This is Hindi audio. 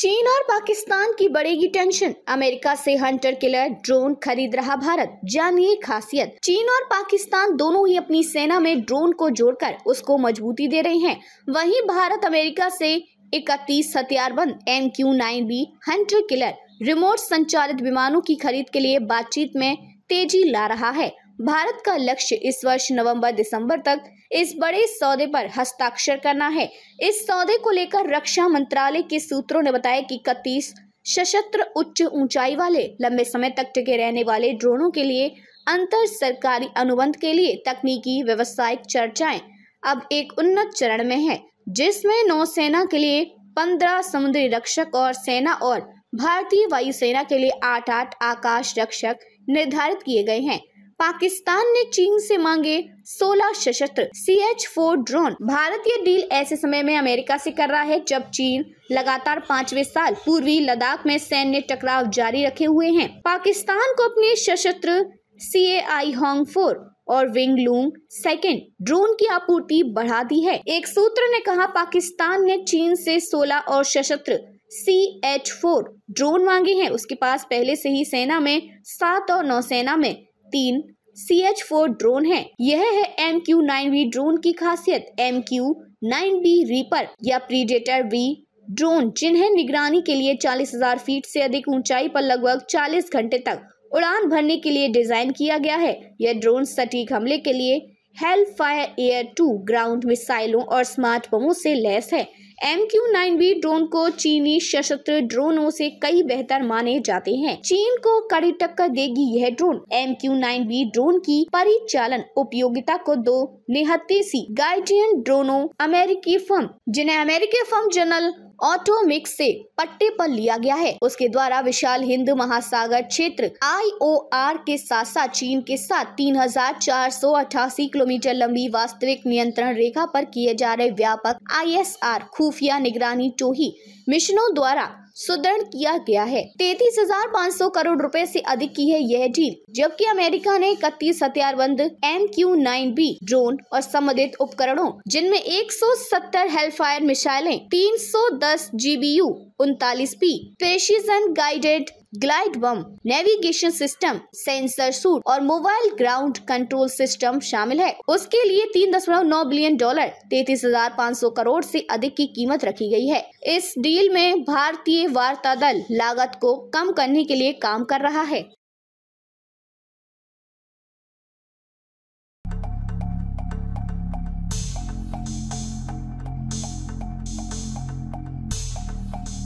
चीन और पाकिस्तान की बढ़ेगी टेंशन अमेरिका से हंटर किलर ड्रोन खरीद रहा भारत जानिए खासियत चीन और पाकिस्तान दोनों ही अपनी सेना में ड्रोन को जोड़कर उसको मजबूती दे रहे हैं वहीं भारत अमेरिका से इकतीस हथियारबंद M Q nine B hunter killer remote संचालित विमानों की खरीद के लिए बातचीत में तेजी ला रहा है भारत का लक्ष्य इस वर्ष नवंबर दिसंबर तक इस बड़े सौदे पर हस्ताक्षर करना है इस सौदे को लेकर रक्षा मंत्रालय के सूत्रों ने बताया कि इकतीस सशस्त्र उच्च ऊंचाई वाले लंबे समय तक टिके रहने वाले ड्रोनों के लिए अंतर सरकारी अनुबंध के लिए तकनीकी व्यवसायिक चर्चाएं अब एक उन्नत चरण में है जिसमें नौसेना के लिए पंद्रह समुद्री रक्षक और सेना और भारतीय वायुसेना के लिए आठ आठ आकाश रक्षक निर्धारित किए गए हैं पाकिस्तान ने चीन से मांगे 16 सशस्त्र C H four drone Bharat ये डील ऐसे समय में अमेरिका से कर रहा है जब चीन लगातार पांचवे साल पूर्वी लद्दाख में सैन्य टकराव जारी रखे हुए हैं पाकिस्तान को अपने सशस्त्र C A I Hong four और विंग लूंग सेकेंड ड्रोन की आपूर्ति बढ़ा दी है एक सूत्र ने कहा पाकिस्तान ने चीन से 16 और सशस्त्र सी एच फोर ड्रोन मांगे हैं उसके पास पहले से ही सेना में सात और नौसेना में तीन सी एच फोर ड्रोन है यह है M Q nine V drone की खासियत M Q nine B Reaper या प्रीडेटर वी ड्रोन जिन्हें निगरानी के लिए चालीस हजार फीट से अधिक ऊंचाई पर लगभग चालीस घंटे तक उड़ान भरने के लिए डिजाइन किया गया है यह ड्रोन सटीक हमले के लिए Hellfire air to ground मिसाइलों और स्मार्ट बमों से लैस है M Q nine B drone को चीनी सशस्त्र ड्रोनों से कई बेहतर माने जाते हैं चीन को कड़ी टक्कर देगी यह drone M Q nine B drone की परिचालन उपयोगिता को दो निहत्ते सी गाइडियन ड्रोनों अमेरिकी फर्म जिन्हें अमेरिकी फर्म जनरल ऑटो मिक्स से पट्टे पर लिया गया है उसके द्वारा विशाल हिंद महासागर क्षेत्र आईओआर के साथ साथ चीन के साथ 3,488 किलोमीटर लंबी वास्तविक नियंत्रण रेखा पर किए जा रहे व्यापक आईएसआर खुफिया निगरानी टोही मिशनों द्वारा सुदृढ़ किया गया है तैतीस हजार पाँच सौ करोड़ रुपए से अधिक की है यह डील जबकि अमेरिका ने इकतीस हथियारबंद M Q nine B drone और संबंधित उपकरणों जिनमें एक सौ सत्तर हेलफायर मिसाइलें तीन सौ दस जी बी यू उनतालीस P precision guided glide bomb navigation system sensor suite और मोबाइल ग्राउंड कंट्रोल सिस्टम शामिल है उसके लिए तीन दशमलव नौ बिलियन डॉलर तैतीस हजार पाँच सौ करोड़ से अधिक की कीमत रखी गई है इस डील में भारतीय वार्ता दल लागत को कम करने के लिए काम कर रहा है